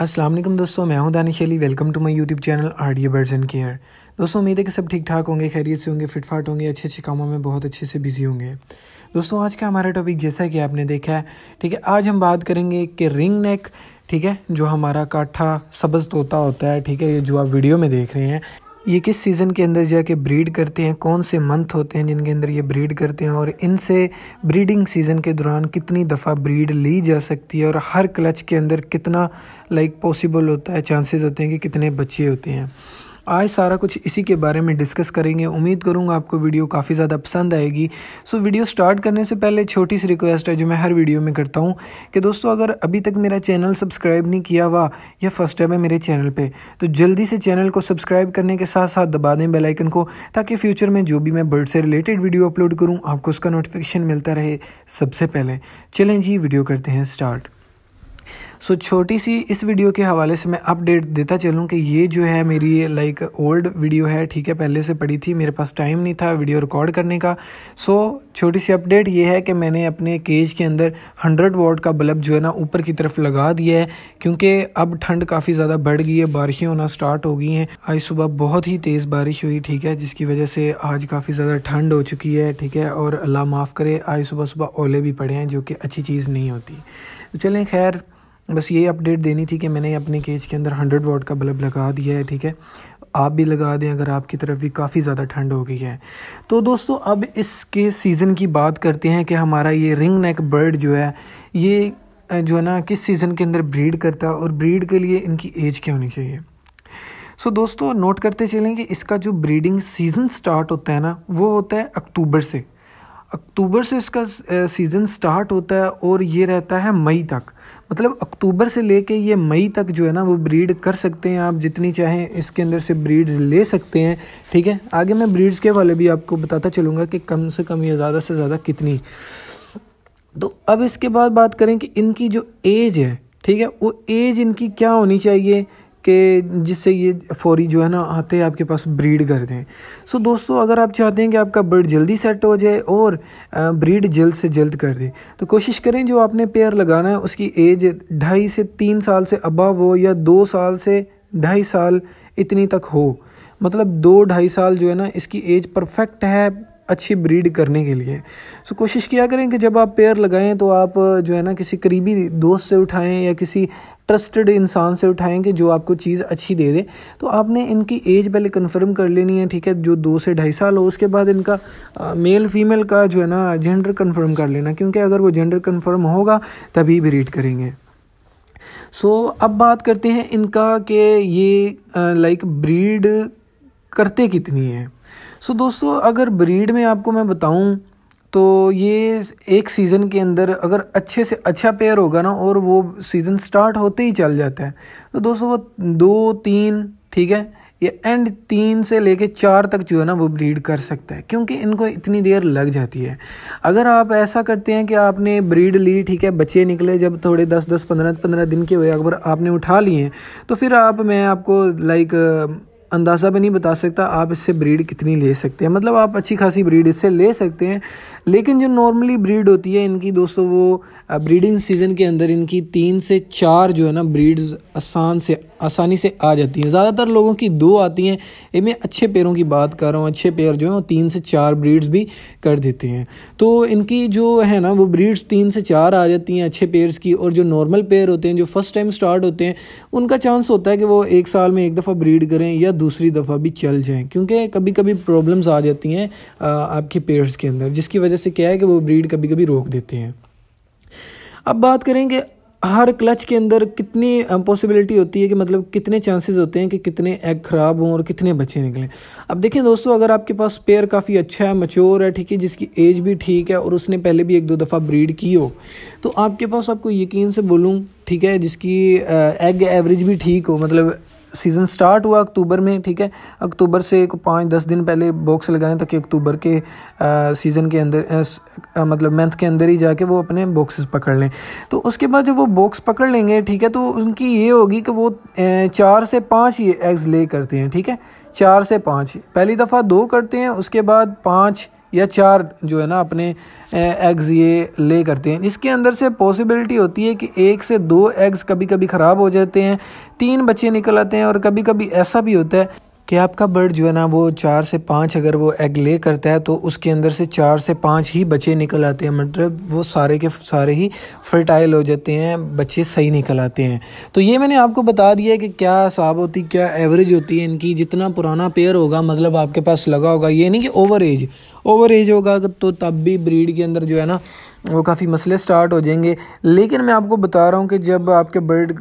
अस्सलाम वालेकुम दोस्तों मैं हूं Danish Ali welcome to my YouTube channel our birds and care दोस्तों उम्मीद है कि सब ठीक ठाक होंगे खैरियत से होंगे फिट फाट होंगे अच्छे अच्छे कामों में बहुत अच्छे से बिजी होंगे दोस्तों आज का हमारा टॉपिक जैसा कि आपने देखा है ठीक है आज हम बात करेंगे कि रिंग नेक ठीक है जो हमारा काठा सब्ज़ तोता होता है ठीक है ये जो आप वीडियो में देख रहे हैं ये किस सीज़न के अंदर जाके ब्रीड करते हैं कौन से मंथ होते हैं जिनके अंदर ये ब्रीड करते हैं और इनसे ब्रीडिंग सीज़न के दौरान कितनी दफ़ा ब्रीड ली जा सकती है और हर क्लच के अंदर कितना लाइक पॉसिबल होता है चांसेस होते हैं कि कितने बच्चे होते हैं आज सारा कुछ इसी के बारे में डिस्कस करेंगे उम्मीद करूँगा आपको वीडियो काफ़ी ज़्यादा पसंद आएगी सो वीडियो स्टार्ट करने से पहले छोटी सी रिक्वेस्ट है जो मैं हर वीडियो में करता हूँ कि दोस्तों अगर अभी तक मेरा चैनल सब्सक्राइब नहीं किया हुआ या फर्स्ट टाइम है मेरे चैनल पर तो जल्दी से चैनल को सब्सक्राइब करने के साथ साथ दबा दें बेलाइकन को ताकि फ्यूचर में जो भी मैं बर्ड से रिलेटेड वीडियो अपलोड करूँ आपको उसका नोटिफिकेशन मिलता रहे सबसे पहले चलें जी वीडियो करते हैं स्टार्ट सो so, छोटी सी इस वीडियो के हवाले से मैं अपडेट देता चलूँ कि ये जो है मेरी लाइक ओल्ड वीडियो है ठीक है पहले से पड़ी थी मेरे पास टाइम नहीं था वीडियो रिकॉर्ड करने का सो so, छोटी सी अपडेट ये है कि मैंने अपने केज के अंदर हंड्रेड वोट का बल्ब जो है ना ऊपर की तरफ लगा दिया है क्योंकि अब ठंड काफ़ी ज़्यादा बढ़ गई है बारिशें होना स्टार्ट हो गई हैं आज सुबह बहुत ही तेज़ बारिश हुई ठीक है जिसकी वजह से आज काफ़ी ज़्यादा ठंड हो चुकी है ठीक है और अल्लाह माफ़ करे आज सुबह सुबह ओले भी पड़े हैं जो कि अच्छी चीज़ नहीं होती तो चलें खैर बस ये अपडेट देनी थी कि मैंने अपने केज के अंदर हंड्रेड वाट का बल्ब लगा दिया है ठीक है आप भी लगा दें अगर आपकी तरफ भी काफ़ी ज़्यादा ठंड हो गई है तो दोस्तों अब इसके सीज़न की बात करते हैं कि हमारा ये रिंग नेक बर्ड जो है ये जो है ना किस सीज़न के अंदर ब्रीड करता है और ब्रीड के लिए इनकी एज क्या होनी चाहिए सो दोस्तों नोट करते चलें कि इसका जो ब्रीडिंग सीज़न स्टार्ट होता है ना वो होता है अक्टूबर से अक्टूबर से इसका सीज़न स्टार्ट होता है और ये रहता है मई तक मतलब अक्टूबर से लेके ये मई तक जो है ना वो ब्रीड कर सकते हैं आप जितनी चाहें इसके अंदर से ब्रीड्स ले सकते हैं ठीक है आगे मैं ब्रीड्स के वाले भी आपको बताता चलूँगा कि कम से कम या ज़्यादा से ज़्यादा कितनी तो अब इसके बाद बात करें कि इनकी जो एज है ठीक है वो एज इनकी क्या होनी चाहिए कि जिससे ये फौरी जो है ना आते आपके पास ब्रीड कर दें सो दोस्तों अगर आप चाहते हैं कि आपका बर्ड जल्दी सेट हो जाए और ब्रीड जल्द से जल्द कर दें तो कोशिश करें जो आपने पेयर लगाना है उसकी एज ढाई से तीन साल से अबव हो या दो साल से ढाई साल इतनी तक हो मतलब दो ढाई साल जो है ना इसकी एज परफेक्ट है अच्छी ब्रीड करने के लिए सो so, कोशिश किया करें कि जब आप पेयर लगाएं तो आप जो है ना किसी करीबी दोस्त से उठाएं या किसी ट्रस्टेड इंसान से उठाएं कि जो आपको चीज़ अच्छी दे दे तो आपने इनकी एज पहले कंफर्म कर लेनी है ठीक है जो दो से ढाई साल हो उसके बाद इनका आ, मेल फीमेल का जो है ना जेंडर कन्फर्म कर लेना क्योंकि अगर वो जेंडर कन्फर्म होगा तभी ब्रीड करेंगे सो so, अब बात करते हैं इनका कि ये लाइक ब्रीड करते कितनी हैं सो so, दोस्तों अगर ब्रीड में आपको मैं बताऊं तो ये एक सीज़न के अंदर अगर अच्छे से अच्छा पेयर होगा ना और वो सीज़न स्टार्ट होते ही चल जाता है तो दोस्तों वो दो तीन ठीक है ये एंड तीन से लेके चार तक जो है ना वो ब्रीड कर सकता है क्योंकि इनको इतनी देर लग जाती है अगर आप ऐसा करते हैं कि आपने ब्रीड ली ठीक है बच्चे निकले जब थोड़े दस दस पंद्रह पंद्रह दिन के हुए अगर आपने उठा लिए हैं तो फिर आप मैं आपको लाइक अंदाज़ा भी नहीं बता सकता आप इससे ब्रीड कितनी ले सकते हैं मतलब आप अच्छी खासी ब्रीड इससे ले सकते हैं लेकिन जो नॉर्मली ब्रीड होती है इनकी दोस्तों वो ब्रीडिंग सीज़न के अंदर इनकी तीन से चार जो है ना ब्रीड्स आसान से आसानी से आ जाती हैं ज़्यादातर लोगों की दो आती हैं ये मैं अच्छे पेड़ों की बात कर रहा हूँ अच्छे पेड़ जो हैं तीन से चार ब्रीड्स भी कर देते हैं तो इनकी जो है ना वो ब्रीड्स तीन से चार आ जाती हैं अच्छे पेयर्स की और जो नॉर्मल पेयर होते हैं जो फर्स्ट टाइम स्टार्ट होते हैं उनका चांस होता है कि वो एक साल में एक दफ़ा ब्रीड करें या दूसरी दफ़ा भी चल जाएँ क्योंकि कभी कभी प्रॉब्लम्स आ जाती हैं आपके पेयर्स के अंदर जिसकी वजह वजह से क्या है कि वो ब्रीड कभी कभी रोक देते हैं अब बात करें कि हर क्लच के अंदर कितनी पॉसिबिलिटी होती है कि मतलब कितने चांसेस होते हैं कि कितने एग ख़राब हों और कितने बच्चे निकलें अब देखें दोस्तों अगर आपके पास पेयर काफ़ी अच्छा है मच्योर है ठीक है जिसकी एज भी ठीक है और उसने पहले भी एक दो दफ़ा ब्रीड की हो तो आपके पास आपको यकीन से बोलूँ ठीक है जिसकी एग एवरेज भी ठीक हो मतलब सीज़न स्टार्ट हुआ अक्टूबर में ठीक है अक्टूबर से एक पाँच दस दिन पहले बॉक्स लगाएं ताकि अक्टूबर के सीज़न के अंदर आ, मतलब मंथ के अंदर ही जाके वो अपने बॉक्सेस पकड़ लें तो उसके बाद जब वो बॉक्स पकड़ लेंगे ठीक है तो उनकी ये होगी कि वो चार से पाँच ये एग्ज़ ले करते हैं ठीक है चार से पाँच पहली दफ़ा दो करते हैं उसके बाद पाँच या चार जो है ना अपने एग्ज़ ये ले करते हैं इसके अंदर से पॉसिबिलिटी होती है कि एक से दो एग्स कभी कभी ख़राब हो जाते हैं तीन बच्चे निकल आते हैं और कभी कभी ऐसा भी होता है कि आपका बर्ड जो है ना वो चार से पाँच अगर वो एग ले करता है तो उसके अंदर से चार से पाँच ही बच्चे निकल आते हैं मतलब वो सारे के सारे ही फर्टाइल हो जाते हैं बच्चे सही निकल आते हैं तो ये मैंने आपको बता दिया है कि क्या हिसाब होती क्या एवरेज होती है इनकी जितना पुराना पेयर होगा मतलब आपके पास लगा होगा ये नहीं कि ओवर एज ओवर एज होगा तो तब भी ब्रीड के अंदर जो है ना वो काफ़ी मसले स्टार्ट हो जाएंगे लेकिन मैं आपको बता रहा हूँ कि जब आपके बर्ड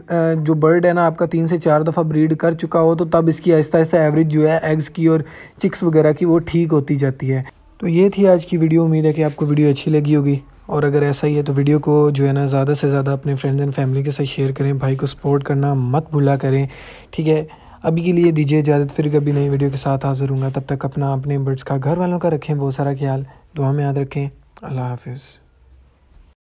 जो बर्ड है ना आपका तीन से चार दफ़ा ब्रीड कर चुका हो तो तब इसकी आहिस्ता आहिस्ता एवरेज जो है एग्स की और चिक्स वगैरह की वो ठीक होती जाती है तो ये थी आज की वीडियो उम्मीद है कि आपको वीडियो अच्छी लगी होगी और अगर ऐसा ही है तो वीडियो को जो है ना ज़्यादा से ज़्यादा अपने फ्रेंड्स एंड फैमिली के साथ शेयर करें भाई को सपोर्ट करना मत भूला करें ठीक है अभी के लिए दीजिए इजाज़त फिर कभी नई वीडियो के साथ हाजिर हूँ तब तक अपना अपने बर्ड्स का घर वालों का रखें बहुत सारा ख्याल दुआ में याद रखें अल्लाह हाफिज़